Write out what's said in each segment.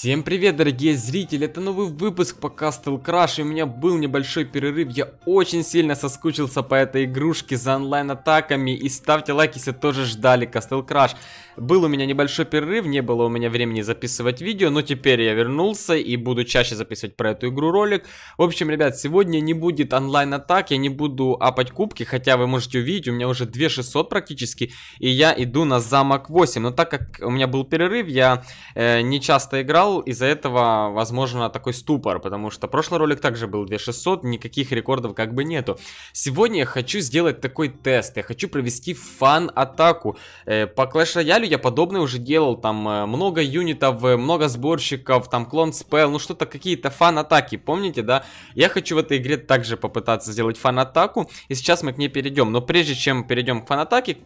Всем привет, дорогие зрители, это новый выпуск по Castle Crash, и у меня был небольшой перерыв, я очень сильно соскучился по этой игрушке за онлайн-атаками, и ставьте лайк, если тоже ждали Castle Crash. Был у меня небольшой перерыв, не было у меня времени записывать видео, но теперь я вернулся и буду чаще записывать про эту игру ролик. В общем, ребят, сегодня не будет онлайн-атак, я не буду апать кубки, хотя вы можете увидеть, у меня уже 2600 практически, и я иду на замок 8, но так как у меня был перерыв, я э, не часто играл, канал, из-за этого, возможно, такой ступор, потому что прошлый ролик также был 2600, никаких рекордов как бы нету. Сегодня я хочу сделать такой тест, я хочу провести фан-атаку. Э, по Clash Royale я подобное уже делал, там э, много юнитов, э, много сборщиков, там клон спел, ну что-то какие-то фан-атаки, помните, да? Я хочу в этой игре также попытаться сделать фан-атаку, и сейчас мы к ней перейдем. Но прежде чем перейдем к фан-атаке,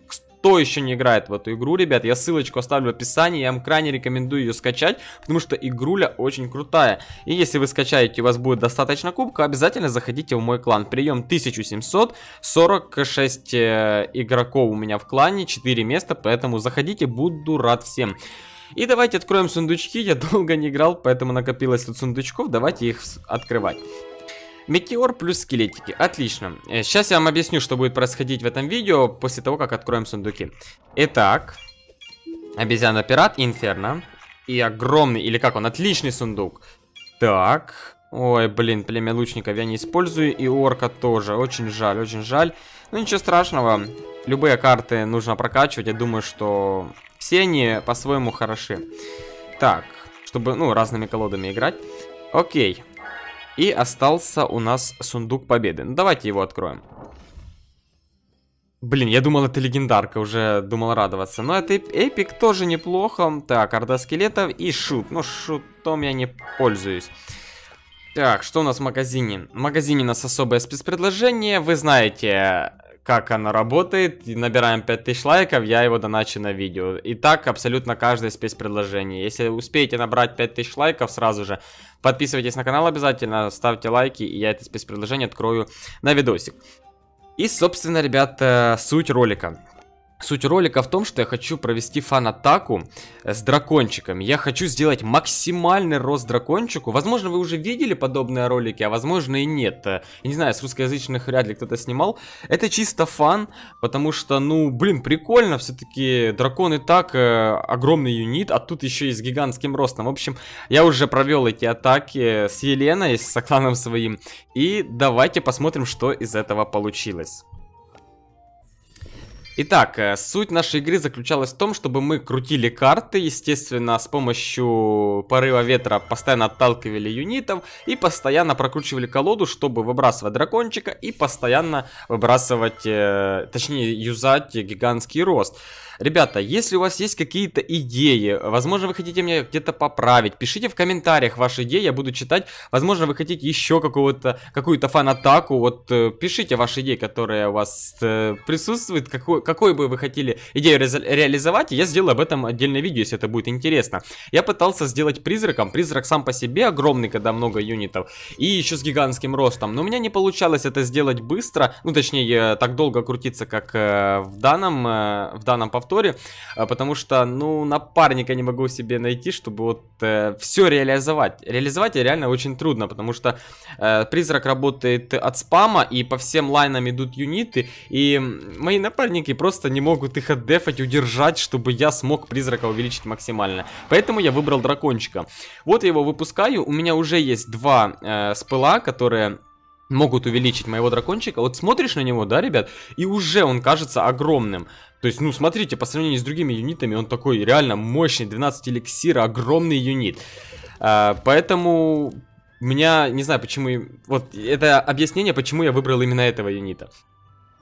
кто еще не играет в эту игру, ребят, я ссылочку оставлю в описании, я вам крайне рекомендую ее скачать, потому что игруля очень крутая. И если вы скачаете, у вас будет достаточно кубка, обязательно заходите в мой клан. Прием 1746 э, игроков у меня в клане, 4 места, поэтому заходите, буду рад всем. И давайте откроем сундучки, я долго не играл, поэтому накопилось тут сундучков, давайте их открывать. Метеор плюс скелетики. Отлично. Сейчас э, я вам объясню, что будет происходить в этом видео после того, как откроем сундуки. Итак, обезьяна-пират, инферно. И огромный, или как он, отличный сундук. Так. Ой, блин, племя лучников я не использую. И орка тоже. Очень жаль, очень жаль. Ну ничего страшного. Любые карты нужно прокачивать. Я думаю, что все они по-своему хороши. Так, чтобы, ну, разными колодами играть. Окей. И остался у нас сундук победы. Ну, давайте его откроем. Блин, я думал, это легендарка, уже думал радоваться. Но это эпик тоже неплохо. Так, орда скелетов и шут. Ну, шутом я не пользуюсь. Так, что у нас в магазине? В магазине у нас особое спецпредложение. Вы знаете, как она работает. Набираем 5000 лайков, я его доначу на видео. И так абсолютно каждое спецпредложение. Если успеете набрать 5000 лайков сразу же, подписывайтесь на канал обязательно, ставьте лайки, и я это спецпредложение открою на видосик. И, собственно, ребята, суть ролика. Суть ролика в том, что я хочу провести фан-атаку э, с дракончиками. Я хочу сделать максимальный рост дракончику. Возможно, вы уже видели подобные ролики, а возможно и нет. Э, я не знаю, с русскоязычных ряд ли кто-то снимал. Это чисто фан, потому что, ну, блин, прикольно. Все-таки дракон и так э, огромный юнит, а тут еще и с гигантским ростом. В общем, я уже провел эти атаки э, с Еленой, с кланом своим. И давайте посмотрим, что из этого получилось. Итак, э, суть нашей игры заключалась в том, чтобы мы крутили карты, естественно, с помощью порыва ветра постоянно отталкивали юнитов и постоянно прокручивали колоду, чтобы выбрасывать дракончика и постоянно выбрасывать, э, точнее, юзать гигантский рост. Ребята, если у вас есть какие-то идеи, возможно, вы хотите меня где-то поправить, пишите в комментариях ваши идеи, я буду читать. Возможно, вы хотите еще какую-то какую фан-атаку, вот э, пишите ваши идеи, которые у вас э, присутствуют, какой, какой бы вы хотели идею ре реализовать, и я сделаю об этом отдельное видео, если это будет интересно. Я пытался сделать призраком, призрак сам по себе огромный, когда много юнитов, и еще с гигантским ростом, но у меня не получалось это сделать быстро, ну точнее, э, так долго крутиться, как э, в данном, э, в данном повторе повторе, э, потому что, ну, напарника не могу себе найти, чтобы вот э, все реализовать. Реализовать реально очень трудно, потому что э, призрак работает от спама, и по всем лайнам идут юниты, и мои напарники просто не могут их отдефать, удержать, чтобы я смог призрака увеличить максимально. Поэтому я выбрал дракончика. Вот я его выпускаю, у меня уже есть два э, спыла, которые могут увеличить моего дракончика. Вот смотришь на него, да, ребят, и уже он кажется огромным. То есть, ну, смотрите, по сравнению с другими юнитами, он такой реально мощный, 12 эликсира, огромный юнит. А, поэтому меня, не знаю, почему... Вот это объяснение, почему я выбрал именно этого юнита.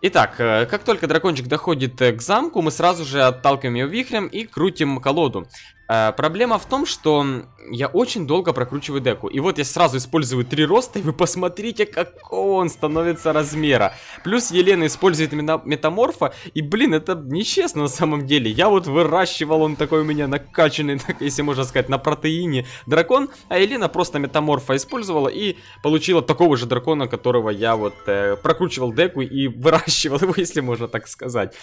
Итак, э, как только дракончик доходит э, к замку, мы сразу же отталкиваем его вихрем и крутим колоду. Э, проблема в том, что я очень долго прокручиваю деку. И вот я сразу использую три роста, и вы посмотрите, какого он становится размера. Плюс Елена использует метаморфа, и, блин, это нечестно на самом деле. Я вот выращивал, он такой у меня накачанный, так, если можно сказать, на протеине дракон, а Елена просто метаморфа использовала и получила такого же дракона, которого я вот э, прокручивал деку и выращивал его, если можно так сказать.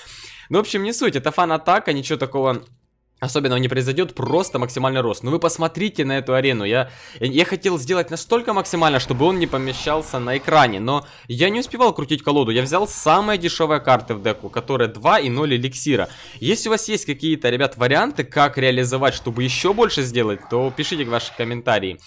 Ну, в общем, не суть, это фан-атака, ничего такого особенного не произойдет, просто максимальный рост. Ну вы посмотрите на эту арену, я, я хотел сделать настолько максимально, чтобы он не помещался на экране, но я не успевал крутить колоду, я взял самые дешевые карты в деку, которые 2 и 0 эликсира. Если у вас есть какие-то, ребят, варианты, как реализовать, чтобы еще больше сделать, то пишите в ваши комментарии.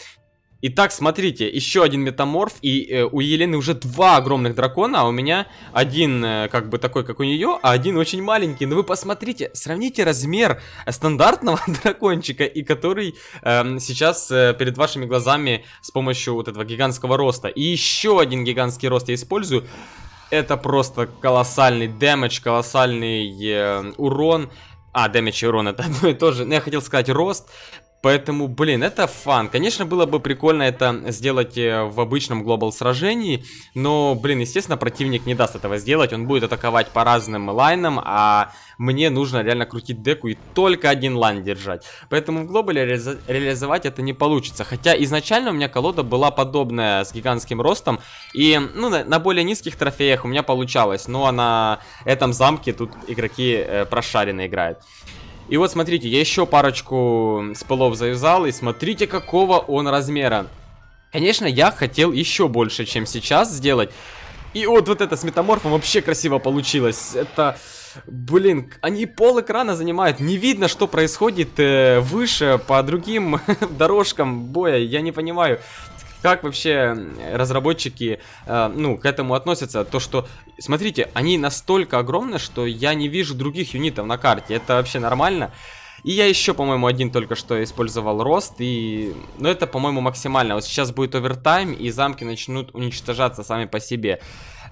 Итак, смотрите, еще один метаморф, и э, у Елены уже два огромных дракона, а у меня один э, как бы такой, как у нее, а один очень маленький. Но вы посмотрите, сравните размер стандартного дракончика и который э, сейчас э, перед вашими глазами с помощью вот этого гигантского роста. И еще один гигантский рост я использую. Это просто колоссальный дэмэдж, колоссальный э, урон. А, дэмидж и урон это одно и то же. Но я хотел сказать рост. Поэтому, блин, это фан. Конечно, было бы прикольно это сделать э, в обычном глобал сражении, но, блин, естественно, противник не даст этого сделать. Он будет атаковать по разным лайнам, а мне нужно реально крутить деку и только один лайн держать. Поэтому в глобале ре реализовать это не получится. Хотя изначально у меня колода была подобная с гигантским ростом, и, ну, на, на более низких трофеях у меня получалось, но на этом замке тут игроки э, прошаренно играют. И вот смотрите, я еще парочку спылов завязал, и смотрите, какого он размера. Конечно, я хотел еще больше, чем сейчас сделать. И вот, вот это с метаморфом вообще красиво получилось. Это... Блин, они пол экрана занимают. Не видно, что происходит э, выше по другим дорожкам боя. Я не понимаю как вообще разработчики, э, ну, к этому относятся? То, что, смотрите, они настолько огромны, что я не вижу других юнитов на карте. Это вообще нормально? И я еще, по-моему, один только что использовал рост, и... но ну, это, по-моему, максимально. Вот сейчас будет овертайм, и замки начнут уничтожаться сами по себе.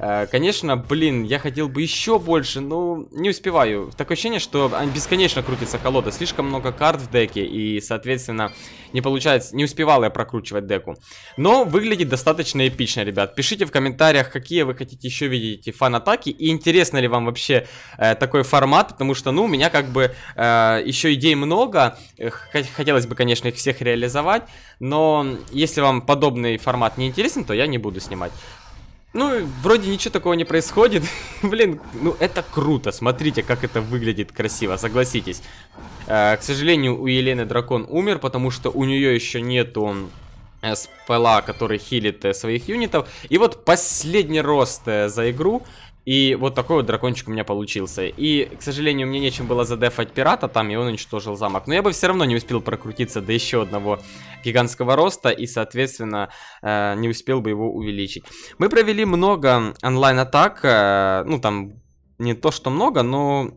Э, конечно, блин, я хотел бы еще больше, но не успеваю. Такое ощущение, что бесконечно крутится колода. Слишком много карт в деке, и, соответственно, не получается, не успевал я прокручивать деку. Но выглядит достаточно эпично, ребят. Пишите в комментариях, какие вы хотите еще видеть фан-атаки, и интересно ли вам вообще э, такой формат, потому что, ну, у меня как бы э, еще идей много, хотелось бы, конечно, их всех реализовать, но если вам подобный формат не интересен, то я не буду снимать. Ну, вроде ничего такого не происходит. Блин, ну это круто. Смотрите, как это выглядит красиво, согласитесь. Э, к сожалению, у Елены дракон умер, потому что у нее еще нету э, спела, который хилит э, своих юнитов. И вот последний рост э, за игру. И вот такой вот дракончик у меня получился. И, к сожалению, мне нечем было задефать пирата там, и он уничтожил замок. Но я бы все равно не успел прокрутиться до еще одного гигантского роста, и, соответственно, э, не успел бы его увеличить. Мы провели много онлайн-атак, э, ну, там не то что много, но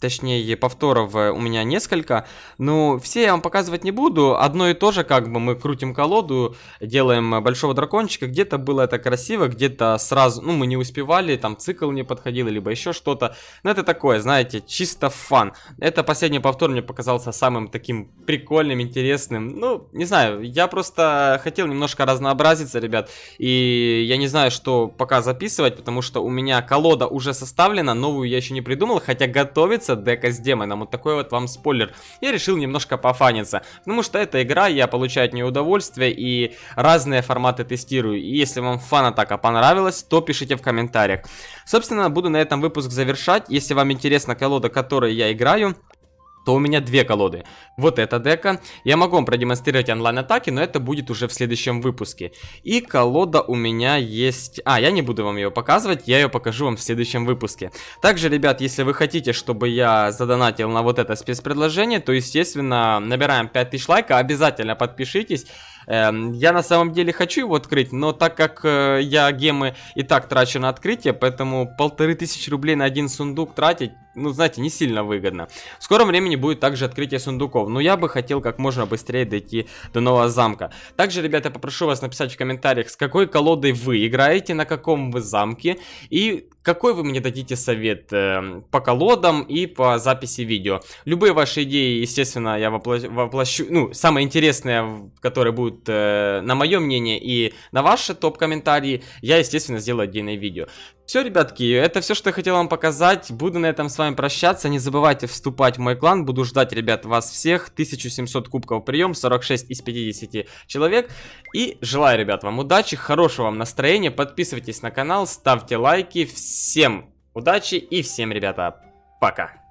Точнее, повторов э, у меня несколько. Но ну, все я вам показывать не буду. Одно и то же, как бы мы крутим колоду, делаем э, большого дракончика. Где-то было это красиво, где-то сразу, ну, мы не успевали, там цикл не подходил, либо еще что-то. Но это такое, знаете, чисто фан. Это последний повтор мне показался самым таким прикольным, интересным. Ну, не знаю, я просто хотел немножко разнообразиться, ребят. И я не знаю, что пока записывать, потому что у меня колода уже составлена, новую я еще не придумал, хотя готовится появится дека с демоном. Вот такой вот вам спойлер. Я решил немножко пофаниться, потому что эта игра, я получаю от нее удовольствие и разные форматы тестирую. И если вам фан-атака понравилась, то пишите в комментариях. Собственно, буду на этом выпуск завершать. Если вам интересна колода, которой я играю, то у меня две колоды. Вот эта дека. Я могу вам продемонстрировать онлайн-атаки, но это будет уже в следующем выпуске. И колода у меня есть... А, я не буду вам ее показывать, я ее покажу вам в следующем выпуске. Также, ребят, если вы хотите, чтобы я задонатил на вот это спецпредложение, то, естественно, набираем 5000 лайков, обязательно подпишитесь. Эм, я на самом деле хочу его открыть, но так как э, я гемы и так трачу на открытие, поэтому полторы тысячи рублей на один сундук тратить ну, знаете, не сильно выгодно. В скором времени будет также открытие сундуков, но я бы хотел как можно быстрее дойти до нового замка. Также, ребята, попрошу вас написать в комментариях, с какой колодой вы играете, на каком вы замке, и какой вы мне дадите совет э, по колодам и по записи видео. Любые ваши идеи, естественно, я воплощ... воплощу, ну, самые интересные, которые будут э, на мое мнение, и на ваши топ-комментарии, я, естественно, сделаю отдельное видео. Все, ребятки, это все, что я хотел вам показать. Буду на этом с вами прощаться. Не забывайте вступать в мой клан. Буду ждать, ребят, вас всех. 1700 кубков прием, 46 из 50 человек. И желаю, ребят, вам удачи, хорошего вам настроения. Подписывайтесь на канал, ставьте лайки. Всем удачи и всем, ребята, пока.